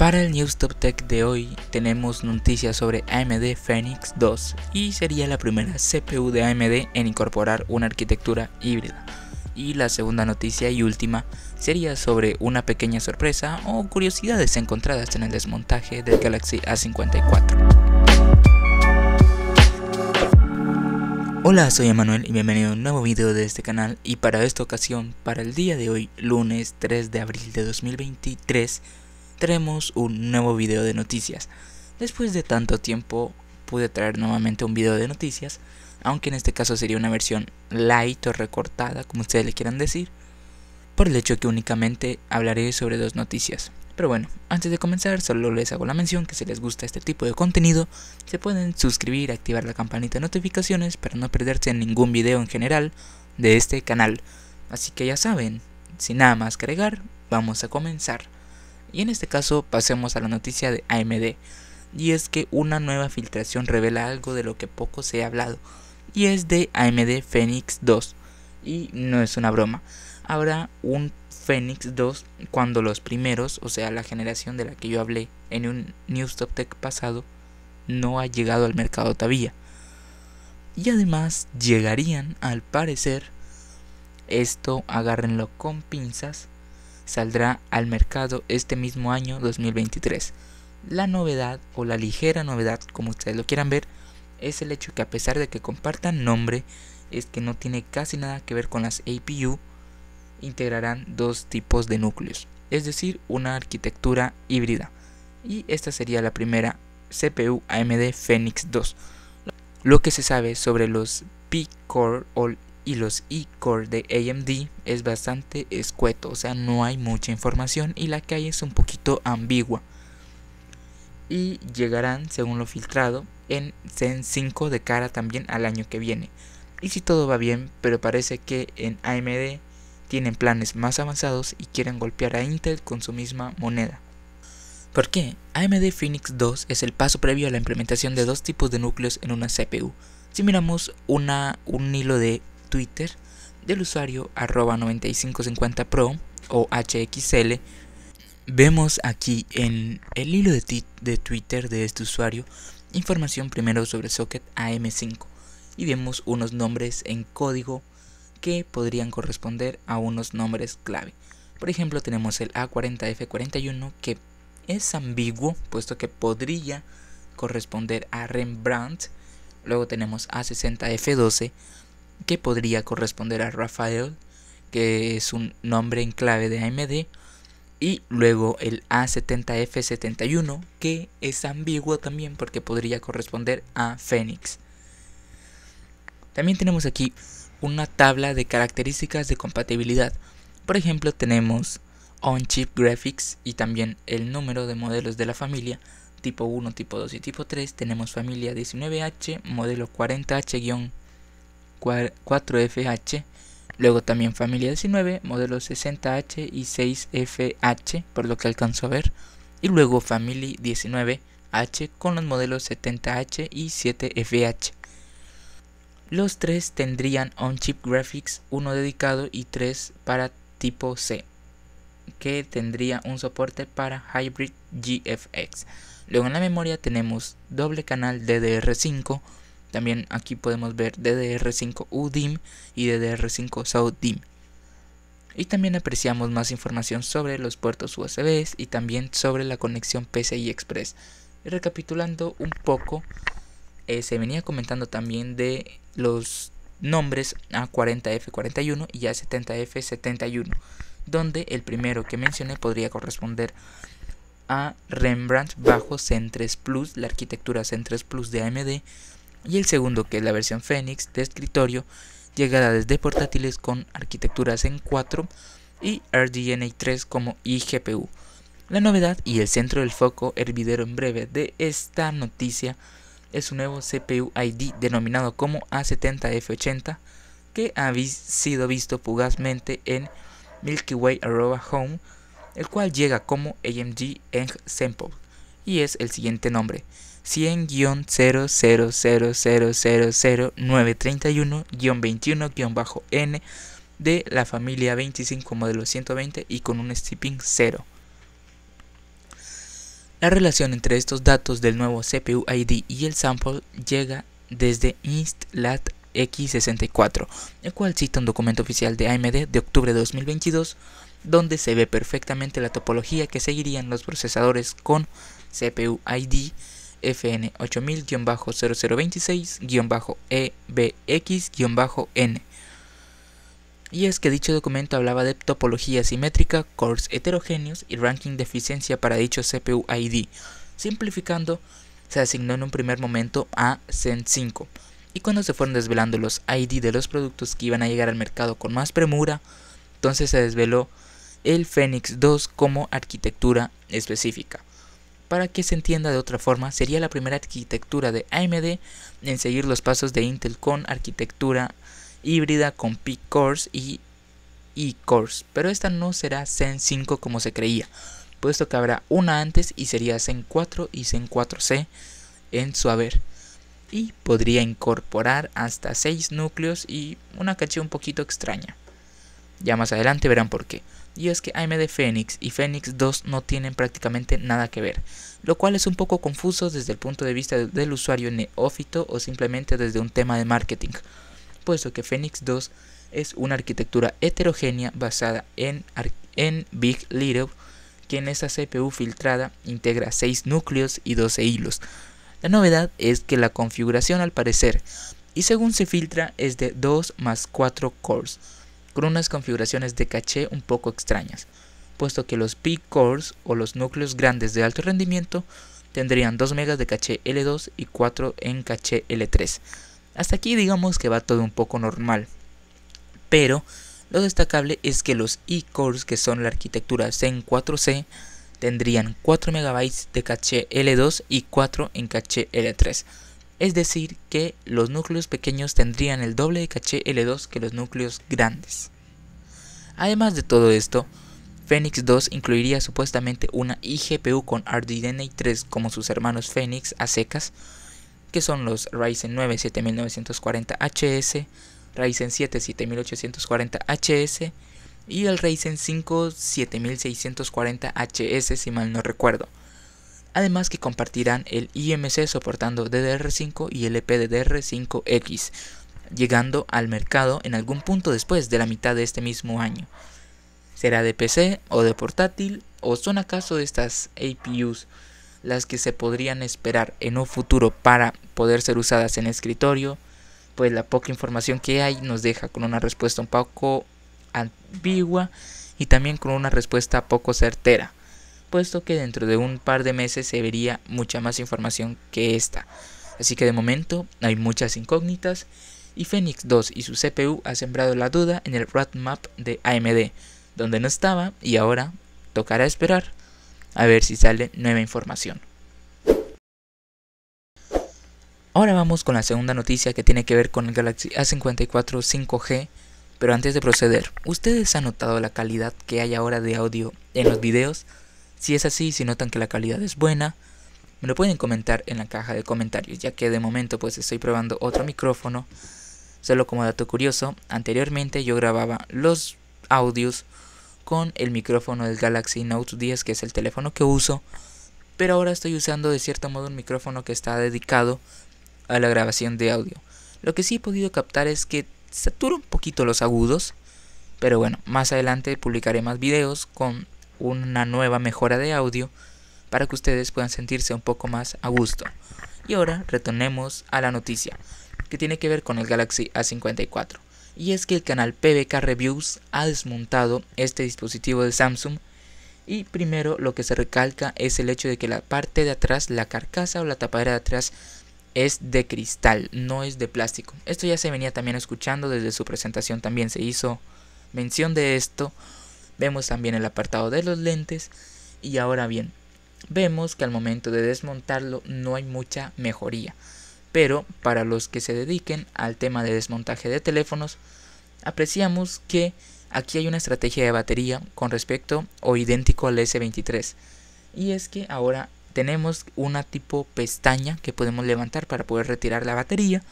Para el News Top Tech de hoy tenemos noticias sobre AMD Phoenix 2 y sería la primera CPU de AMD en incorporar una arquitectura híbrida. Y la segunda noticia y última sería sobre una pequeña sorpresa o curiosidades encontradas en el desmontaje del Galaxy A54. Hola, soy Emanuel y bienvenido a un nuevo video de este canal y para esta ocasión, para el día de hoy, lunes 3 de abril de 2023, traemos un nuevo video de noticias. Después de tanto tiempo pude traer nuevamente un video de noticias, aunque en este caso sería una versión light o recortada, como ustedes le quieran decir, por el hecho que únicamente hablaré sobre dos noticias. Pero bueno, antes de comenzar solo les hago la mención que si les gusta este tipo de contenido, se pueden suscribir, activar la campanita de notificaciones para no perderse ningún video en general de este canal. Así que ya saben, sin nada más que agregar, vamos a comenzar. Y en este caso pasemos a la noticia de AMD. Y es que una nueva filtración revela algo de lo que poco se ha hablado. Y es de AMD Phoenix 2. Y no es una broma. Habrá un Phoenix 2 cuando los primeros, o sea la generación de la que yo hablé en un News Top Tech pasado, no ha llegado al mercado todavía. Y además llegarían, al parecer, esto agárrenlo con pinzas, saldrá al mercado este mismo año 2023. La novedad o la ligera novedad, como ustedes lo quieran ver, es el hecho que a pesar de que compartan nombre, es que no tiene casi nada que ver con las APU, integrarán dos tipos de núcleos, es decir, una arquitectura híbrida. Y esta sería la primera CPU AMD Phoenix 2. Lo que se sabe sobre los P-Core o y los E-Core de AMD es bastante escueto, o sea, no hay mucha información y la que hay es un poquito ambigua. Y llegarán, según lo filtrado, en Zen 5 de cara también al año que viene. Y si todo va bien, pero parece que en AMD tienen planes más avanzados y quieren golpear a Intel con su misma moneda. ¿Por qué? AMD Phoenix 2 es el paso previo a la implementación de dos tipos de núcleos en una CPU. Si miramos una, un hilo de Twitter del usuario arroba 9550pro o hxl, vemos aquí en el hilo de, de Twitter de este usuario información primero sobre socket AM5 y vemos unos nombres en código que podrían corresponder a unos nombres clave. Por ejemplo, tenemos el A40F41 que es ambiguo, puesto que podría corresponder a Rembrandt. Luego tenemos A60F12, que podría corresponder a Rafael, que es un nombre en clave de AMD, y luego el A70F71, que es ambiguo también porque podría corresponder a Phoenix. También tenemos aquí una tabla de características de compatibilidad. Por ejemplo, tenemos on-chip graphics y también el número de modelos de la familia, tipo 1, tipo 2 y tipo 3. Tenemos familia 19H, modelo 40H-1. 4FH, luego también familia 19, modelos 60H y 6FH, por lo que alcanzó a ver, y luego familia 19H con los modelos 70H y 7FH. Los tres tendrían on-chip graphics, uno dedicado y tres para tipo C, que tendría un soporte para Hybrid GFX. Luego en la memoria tenemos doble canal DDR5, también aquí podemos ver DDR5 UDIM y DDR5 SAUDIM. Y también apreciamos más información sobre los puertos USB y también sobre la conexión PCI Express. recapitulando un poco, eh, se venía comentando también de los nombres A40F41 y A70F71, donde el primero que mencioné podría corresponder a Rembrandt bajo Zen 3 Plus, la arquitectura Zen 3 Plus de AMD, y el segundo que es la versión Phoenix de escritorio llegada desde portátiles con arquitecturas en 4 y RDNA 3 como iGPU. La novedad y el centro del foco hervidero en breve de esta noticia es un nuevo CPU ID denominado como A70F80 que ha sido visto fugazmente en Milky Way Home, el cual llega como AMG Eng Sample y es el siguiente nombre. 100-000000931-21-N de la familia 25 modelo 120 y con un stepping 0. La relación entre estos datos del nuevo CPU ID y el sample llega desde InstLat X64, el cual cita un documento oficial de AMD de octubre de 2022, donde se ve perfectamente la topología que seguirían los procesadores con CPU ID FN8000-0026-EBX-N. E y es que dicho documento hablaba de topología simétrica, cores heterogéneos y ranking de eficiencia para dicho CPU ID. Simplificando, se asignó en un primer momento a Zen 5. Y cuando se fueron desvelando los ID de los productos que iban a llegar al mercado con más premura, entonces se desveló el Phoenix 2 como arquitectura específica. Para que se entienda de otra forma, sería la primera arquitectura de AMD en seguir los pasos de Intel con arquitectura híbrida con P-Cores y E-Cores, pero esta no será Zen 5 como se creía, puesto que habrá una antes y sería Zen 4 y Zen 4C en su haber y podría incorporar hasta 6 núcleos y una caché un poquito extraña. Ya más adelante verán por qué y es que AMD Phoenix y Phoenix 2 no tienen prácticamente nada que ver, lo cual es un poco confuso desde el punto de vista del usuario neófito o simplemente desde un tema de marketing, puesto que Phoenix 2 es una arquitectura heterogénea basada en, en Big Little, que en esa CPU filtrada integra 6 núcleos y 12 hilos. La novedad es que la configuración al parecer, y según se filtra, es de 2 más 4 cores con unas configuraciones de caché un poco extrañas, puesto que los P-Cores o los núcleos grandes de alto rendimiento tendrían 2 MB de caché L2 y 4 en caché L3. Hasta aquí digamos que va todo un poco normal. Pero lo destacable es que los E-Cores que son la arquitectura Zen 4C tendrían 4 MB de caché L2 y 4 en caché L3 es decir que los núcleos pequeños tendrían el doble de caché L2 que los núcleos grandes. Además de todo esto, Phoenix 2 incluiría supuestamente una iGPU con RDNA 3 como sus hermanos Phoenix a secas, que son los Ryzen 9 7940HS, Ryzen 7 7840HS y el Ryzen 5 7640HS si mal no recuerdo además que compartirán el IMC soportando DDR5 y el EPDDR5X, llegando al mercado en algún punto después de la mitad de este mismo año. Será de PC o de portátil o son acaso estas APUs las que se podrían esperar en un futuro para poder ser usadas en escritorio, pues la poca información que hay nos deja con una respuesta un poco ambigua y también con una respuesta poco certera puesto que dentro de un par de meses se vería mucha más información que esta. Así que de momento hay muchas incógnitas y Phoenix 2 y su CPU ha sembrado la duda en el roadmap de AMD, donde no estaba y ahora tocará esperar a ver si sale nueva información. Ahora vamos con la segunda noticia que tiene que ver con el Galaxy A54 5G, pero antes de proceder, ¿ustedes han notado la calidad que hay ahora de audio en los videos? Si es así, si notan que la calidad es buena, me lo pueden comentar en la caja de comentarios, ya que de momento pues estoy probando otro micrófono. Solo como dato curioso, anteriormente yo grababa los audios con el micrófono del Galaxy Note 10, que es el teléfono que uso, pero ahora estoy usando de cierto modo un micrófono que está dedicado a la grabación de audio. Lo que sí he podido captar es que satura un poquito los agudos, pero bueno, más adelante publicaré más videos con una nueva mejora de audio para que ustedes puedan sentirse un poco más a gusto. Y ahora retornemos a la noticia que tiene que ver con el Galaxy A54. Y es que el canal PBK Reviews ha desmontado este dispositivo de Samsung y primero lo que se recalca es el hecho de que la parte de atrás, la carcasa o la tapadera de atrás es de cristal, no es de plástico. Esto ya se venía también escuchando desde su presentación, también se hizo mención de esto Vemos también el apartado de los lentes y ahora bien, vemos que al momento de desmontarlo no hay mucha mejoría. Pero para los que se dediquen al tema de desmontaje de teléfonos, apreciamos que aquí hay una estrategia de batería con respecto o idéntico al S23. Y es que ahora tenemos una tipo pestaña que podemos levantar para poder retirar la batería,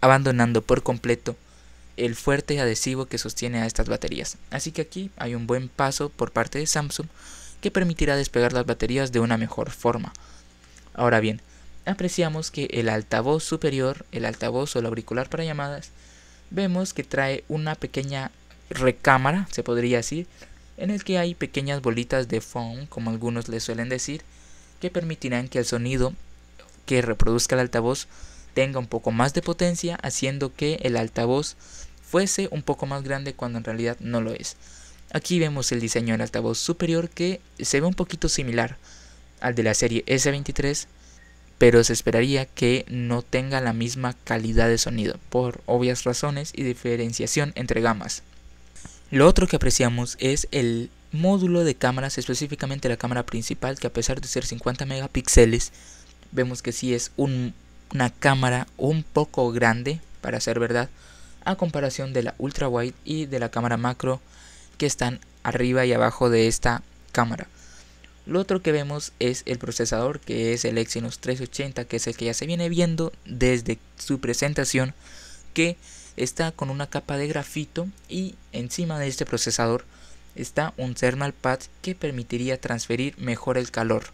abandonando por completo el fuerte adhesivo que sostiene a estas baterías. Así que aquí hay un buen paso por parte de Samsung que permitirá despegar las baterías de una mejor forma. Ahora bien, apreciamos que el altavoz superior, el altavoz o el auricular para llamadas, vemos que trae una pequeña recámara, se podría decir, en el que hay pequeñas bolitas de foam, como algunos le suelen decir, que permitirán que el sonido que reproduzca el altavoz tenga un poco más de potencia, haciendo que el altavoz fuese un poco más grande cuando en realidad no lo es. Aquí vemos el diseño del altavoz superior que se ve un poquito similar al de la serie S23, pero se esperaría que no tenga la misma calidad de sonido, por obvias razones y diferenciación entre gamas. Lo otro que apreciamos es el módulo de cámaras, específicamente la cámara principal, que a pesar de ser 50 megapíxeles, vemos que sí es un una cámara un poco grande, para ser verdad, a comparación de la ultra wide y de la cámara macro que están arriba y abajo de esta cámara. Lo otro que vemos es el procesador que es el Exynos 380 que es el que ya se viene viendo desde su presentación que está con una capa de grafito y encima de este procesador está un thermal pad que permitiría transferir mejor el calor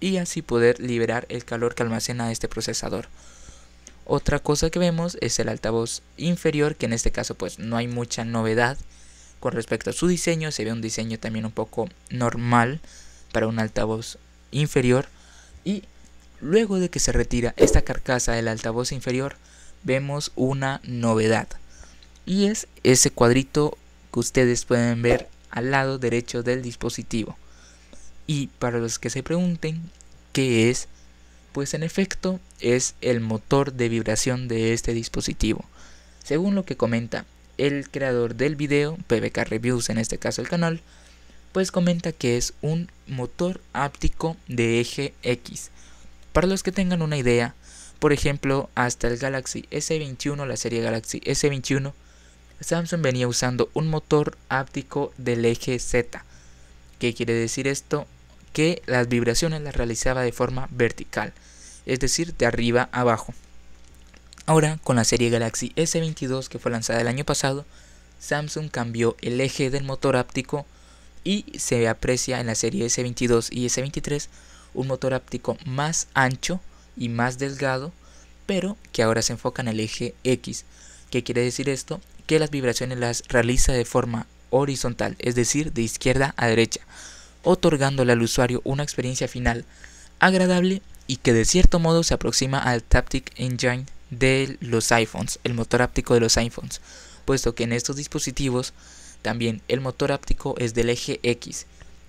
y así poder liberar el calor que almacena este procesador. Otra cosa que vemos es el altavoz inferior, que en este caso pues no hay mucha novedad con respecto a su diseño, se ve un diseño también un poco normal para un altavoz inferior y luego de que se retira esta carcasa del altavoz inferior vemos una novedad y es ese cuadrito que ustedes pueden ver al lado derecho del dispositivo. Y para los que se pregunten qué es, pues en efecto es el motor de vibración de este dispositivo. Según lo que comenta el creador del video, PBK Reviews en este caso el canal, pues comenta que es un motor áptico de eje X. Para los que tengan una idea, por ejemplo, hasta el Galaxy S21, la serie Galaxy S21, Samsung venía usando un motor áptico del eje Z. ¿Qué quiere decir esto? que las vibraciones las realizaba de forma vertical, es decir, de arriba a abajo. Ahora, con la serie Galaxy S22 que fue lanzada el año pasado, Samsung cambió el eje del motor áptico y se aprecia en la serie S22 y S23 un motor áptico más ancho y más delgado, pero que ahora se enfoca en el eje X. ¿Qué quiere decir esto? Que las vibraciones las realiza de forma horizontal, es decir, de izquierda a derecha otorgándole al usuario una experiencia final agradable y que de cierto modo se aproxima al Taptic Engine de los iPhones, el motor áptico de los iPhones, puesto que en estos dispositivos también el motor áptico es del eje X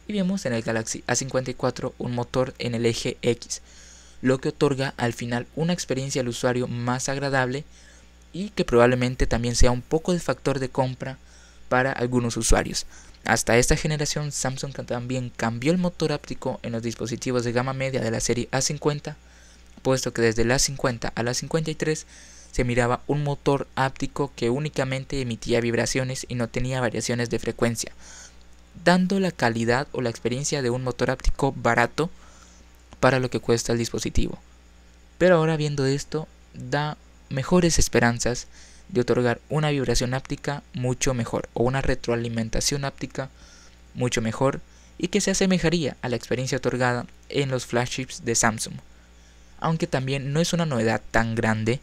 y vemos en el Galaxy A54 un motor en el eje X, lo que otorga al final una experiencia al usuario más agradable y que probablemente también sea un poco de factor de compra para algunos usuarios. Hasta esta generación, Samsung también cambió el motor óptico en los dispositivos de gama media de la serie A50, puesto que desde la a 50 a la a 53 se miraba un motor áptico que únicamente emitía vibraciones y no tenía variaciones de frecuencia, dando la calidad o la experiencia de un motor áptico barato para lo que cuesta el dispositivo. Pero ahora viendo esto, da mejores esperanzas de otorgar una vibración áptica mucho mejor o una retroalimentación áptica mucho mejor y que se asemejaría a la experiencia otorgada en los flagships de Samsung. Aunque también no es una novedad tan grande,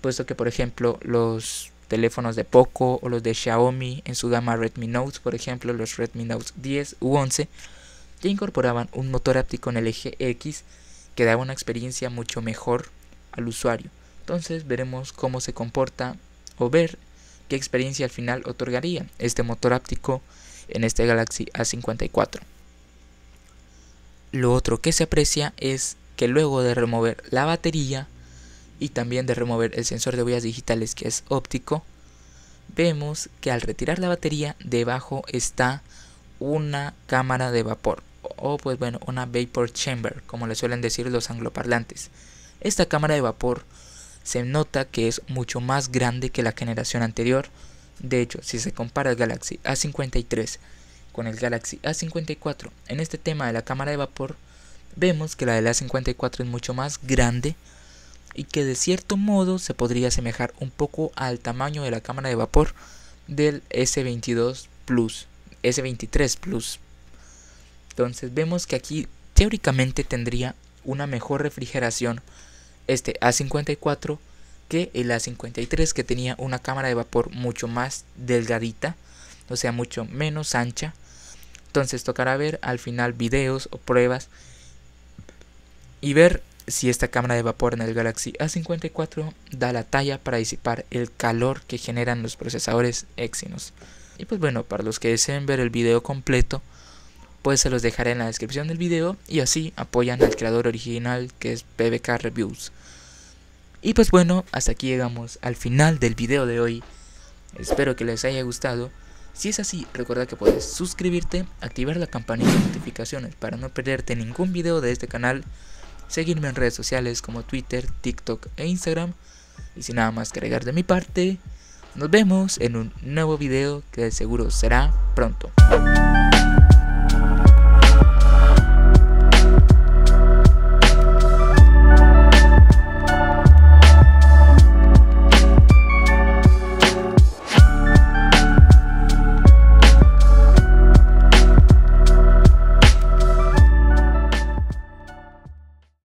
puesto que por ejemplo los teléfonos de Poco o los de Xiaomi en su gama Redmi Note, por ejemplo los Redmi Note 10 u 11, ya incorporaban un motor áptico en el eje X que daba una experiencia mucho mejor al usuario. Entonces veremos cómo se comporta o ver qué experiencia al final otorgaría este motor áptico en este Galaxy A54. Lo otro que se aprecia es que luego de remover la batería y también de remover el sensor de huellas digitales que es óptico, vemos que al retirar la batería debajo está una cámara de vapor o pues bueno una vapor chamber como le suelen decir los angloparlantes. Esta cámara de vapor se nota que es mucho más grande que la generación anterior. De hecho, si se compara el Galaxy A53 con el Galaxy A54 en este tema de la cámara de vapor, vemos que la del A54 es mucho más grande y que de cierto modo se podría asemejar un poco al tamaño de la cámara de vapor del S22 Plus, S23 Plus. Entonces vemos que aquí teóricamente tendría una mejor refrigeración este A54 que el A53 que tenía una cámara de vapor mucho más delgadita, o sea, mucho menos ancha. Entonces tocará ver al final videos o pruebas y ver si esta cámara de vapor en el Galaxy A54 da la talla para disipar el calor que generan los procesadores Exynos. Y pues bueno, para los que deseen ver el video completo, pues se los dejaré en la descripción del video y así apoyan al creador original que es BBK Reviews. Y pues bueno, hasta aquí llegamos al final del video de hoy. Espero que les haya gustado. Si es así, recuerda que puedes suscribirte, activar la campanita de notificaciones para no perderte ningún video de este canal, seguirme en redes sociales como Twitter, TikTok e Instagram. Y sin nada más que agregar de mi parte, nos vemos en un nuevo video que de seguro será pronto.